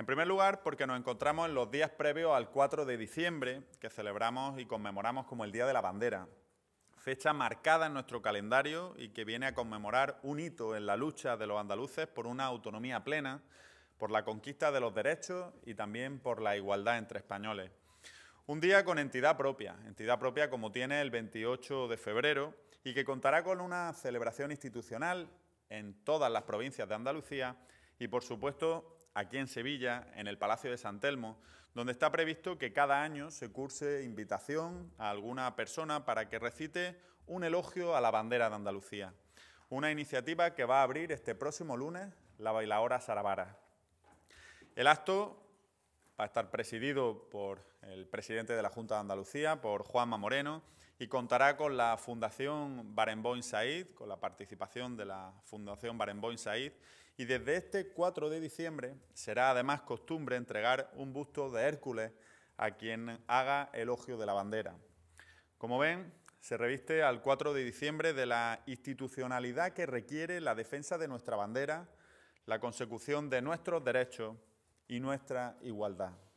En primer lugar, porque nos encontramos en los días previos al 4 de diciembre, que celebramos y conmemoramos como el Día de la Bandera, fecha marcada en nuestro calendario y que viene a conmemorar un hito en la lucha de los andaluces por una autonomía plena, por la conquista de los derechos y también por la igualdad entre españoles. Un día con entidad propia, entidad propia como tiene el 28 de febrero y que contará con una celebración institucional en todas las provincias de Andalucía y por supuesto aquí en Sevilla, en el Palacio de San Telmo, donde está previsto que cada año se curse invitación a alguna persona para que recite un elogio a la bandera de Andalucía. Una iniciativa que va a abrir este próximo lunes la bailadora Saravara. El acto va a estar presidido por el presidente de la Junta de Andalucía, por Juanma Moreno, y contará con la Fundación Barenboim Said, con la participación de la Fundación Barenboim Said, y desde este 4 de diciembre será además costumbre entregar un busto de Hércules a quien haga elogio de la bandera. Como ven, se reviste al 4 de diciembre de la institucionalidad que requiere la defensa de nuestra bandera, la consecución de nuestros derechos y nuestra igualdad.